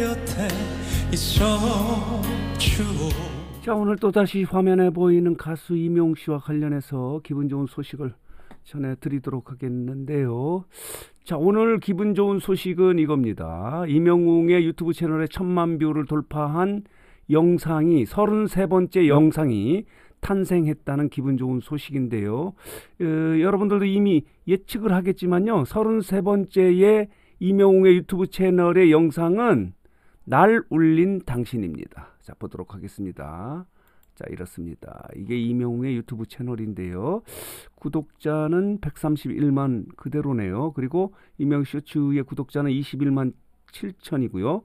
곁에 있어줘 자 오늘 또다시 화면에 보이는 가수 임용 씨와 관련해서 기분 좋은 소식을 전해드리도록 하겠는데요. 자 오늘 기분 좋은 소식은 이겁니다. 임영웅의 유튜브 채널에 천만 뷰를 돌파한 영상이 33번째 영상이 탄생했다는 기분 좋은 소식인데요. 어, 여러분들도 이미 예측을 하겠지만요. 33번째의 이명웅의 유튜브 채널의 영상은 날 울린 당신입니다. 자, 보도록 하겠습니다. 자, 이렇습니다. 이게 이명웅의 유튜브 채널인데요. 구독자는 131만 그대로네요. 그리고 이명 쇼츠의 구독자는 21만 7천이고요.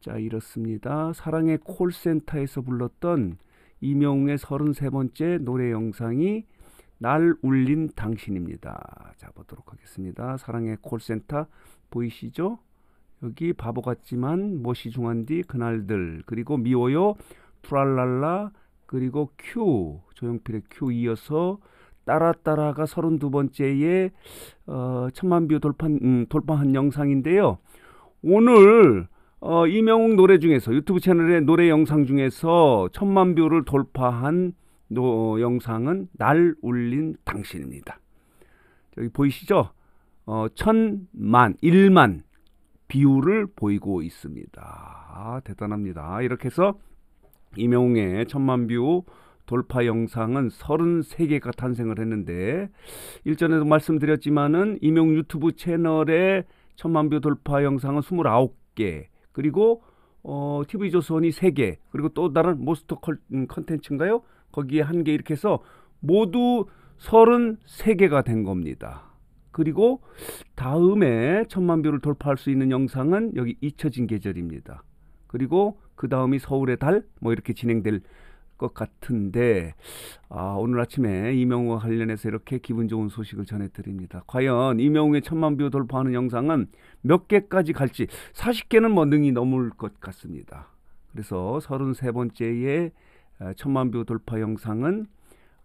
자, 이렇습니다. 사랑의 콜센터에서 불렀던 이명웅의 33번째 노래 영상이 날 울린 당신입니다. 자, 보도록 하겠습니다. 사랑의 콜센터 보이시죠? 여기 바보 같지만 무시 중한 뒤 그날들 그리고 미워요 프랄랄라 그리고 큐 조용필의 큐 이어서 따라 따라가 3 2번째의 어, 천만 뷰 돌판 음, 돌파한 영상인데요. 오늘 어, 이명웅 노래 중에서 유튜브 채널의 노래 영상 중에서 천만 뷰를 돌파한 노, 영상은 날 울린 당신입니다. 여기 보이시죠? 어, 천만, 일만 비율을 보이고 있습니다. 아, 대단합니다. 이렇게 해서 이명웅의 천만 뷰 돌파 영상은 33개가 탄생을 했는데 일전에도 말씀드렸지만은 이명 유튜브 채널의 천만 뷰 돌파 영상은 29개 그리고 어, TV조선이 3개 그리고 또 다른 모스터 음, 컨텐츠인가요? 거기에 한 개 이렇게 해서 모두 33개가 된 겁니다. 그리고 다음에 천만 뷰를 돌파할 수 있는 영상은 여기 잊혀진 계절입니다. 그리고 그 다음이 서울의 달 뭐 이렇게 진행될 것 같은데 아, 오늘 아침에 이명우와 관련해서 이렇게 기분 좋은 소식을 전해드립니다. 과연 이명우의 천만 뷰 돌파하는 영상은 몇 개까지 갈지 40개는 뭐 능히 넘을 것 같습니다. 그래서 33번째의 아, 천만 뷰 돌파 영상은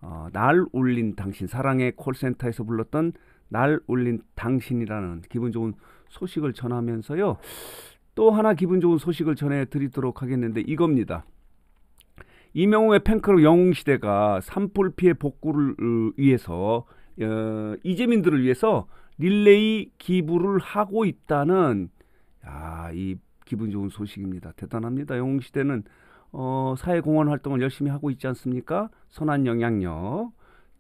어, 날 울린 당신 사랑의 콜센터에서 불렀던 날 올린 당신이라는 기분 좋은 소식을 전하면서요. 또 하나 기분 좋은 소식을 전해 드리도록 하겠는데 이겁니다. 이명웅의 팬클럽 영웅시대가 산불 피해 복구를 어, 위해서 어, 이재민들을 위해서 릴레이 기부를 하고 있다는 야, 이 기분 좋은 소식입니다. 대단합니다. 영웅시대는 어, 사회공헌 활동을 열심히 하고 있지 않습니까? 선한 영향력.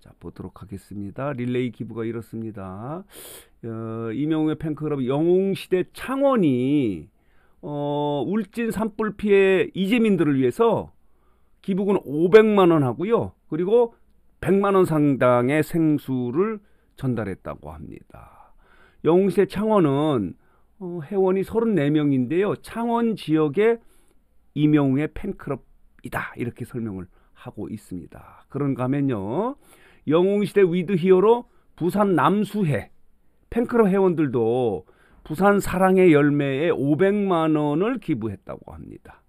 자, 보도록 하겠습니다. 릴레이 기부가 이렇습니다. 어, 이명웅의 팬클럽 영웅시대 창원이 어, 울진 산불 피해 이재민들을 위해서 기부금 500만 원 하고요. 그리고 100만 원 상당의 생수를 전달했다고 합니다. 영웅시대 창원은 어, 회원이 34명인데요. 창원 지역의 이명웅의 팬클럽이다. 이렇게 설명을 하고 있습니다. 그런가 하면요. 영웅시대 위드 히어로 부산 남수회 팬클럽 회원들도 부산 사랑의 열매에 500만 원을 기부했다고 합니다.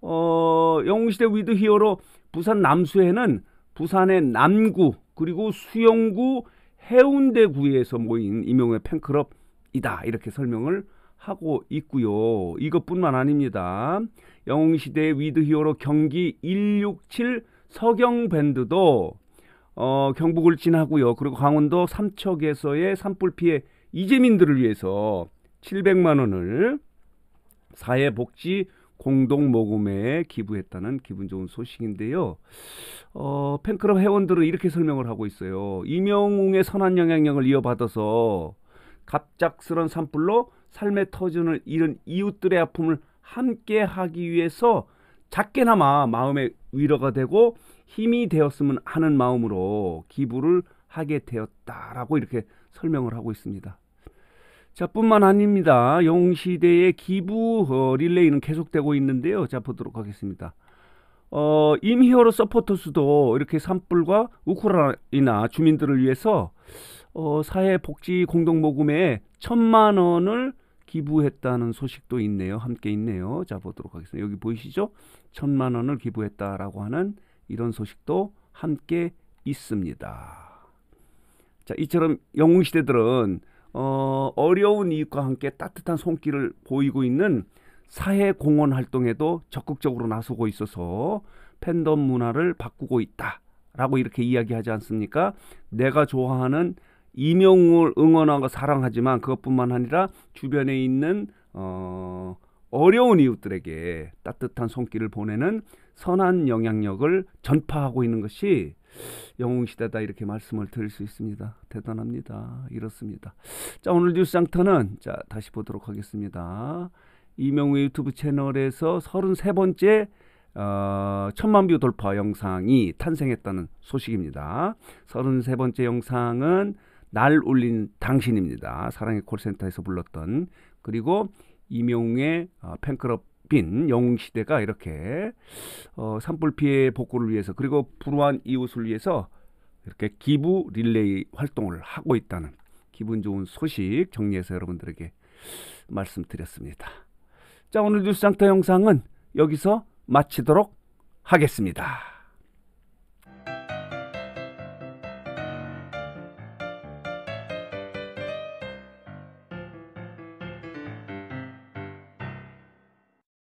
어, 영웅시대 위드 히어로 부산 남수회는 부산의 남구 그리고 수영구 해운대구에서 모인 임용의 팬클럽이다 이렇게 설명을 하고 있고요. 이것뿐만 아닙니다. 영웅시대 위드 히어로 경기 167 서경밴드도 어, 경북을 진하고요. 그리고 강원도 삼척에서의 산불 피해 이재민들을 위해서 700만 원을 사회복지 공동 모금에 기부했다는 기분 좋은 소식인데요. 어, 팬클럽 회원들은 이렇게 설명을 하고 있어요. 이명웅의 선한 영향력을 이어받아서 갑작스런 산불로 삶의 터전을 잃은 이웃들의 아픔을 함께 하기 위해서 작게나마 마음의 위로가 되고 힘이 되었으면 하는 마음으로 기부를 하게 되었다라고 이렇게 설명을 하고 있습니다. 자, 뿐만 아닙니다. 영시대의 기부 어, 릴레이는 계속되고 있는데요. 자, 보도록 하겠습니다. 어, 임히어로 서포터스도 이렇게 산불과 우크라이나 주민들을 위해서 어, 사회복지 공동모금에 천만 원을 기부했다는 소식도 있네요. 함께 있네요. 자 보도록 하겠습니다. 여기 보이시죠? 천만 원을 기부했다라고 하는 이런 소식도 함께 있습니다. 자 이처럼 영웅 시대들은 어, 어려운 이웃과 함께 따뜻한 손길을 보이고 있는 사회 공헌 활동에도 적극적으로 나서고 있어서 팬덤 문화를 바꾸고 있다라고 이렇게 이야기하지 않습니까? 내가 좋아하는 이명웅을 응원하고 사랑하지만 그것뿐만 아니라 주변에 있는 어, 어려운 이웃들에게 따뜻한 손길을 보내는 선한 영향력을 전파하고 있는 것이 영웅시대다 이렇게 말씀을 드릴 수 있습니다. 대단합니다. 이렇습니다. 자 오늘 뉴스 장터는 자 다시 보도록 하겠습니다. 이명우 유튜브 채널에서 33번째 어, 천만 뷰 돌파 영상이 탄생했다는 소식입니다. 33번째 영상은 날올린 당신입니다. 사랑의 콜센터에서 불렀던 그리고 이명웅의 어, 팬클럽 빈 영웅시대가 이렇게 어, 산불 피해 복구를 위해서 그리고 불우한 이웃을 위해서 이렇게 기부 릴레이 활동을 하고 있다는 기분 좋은 소식 정리해서 여러분들에게 말씀드렸습니다. 자 오늘 뉴스 장터 영상은 여기서 마치도록 하겠습니다.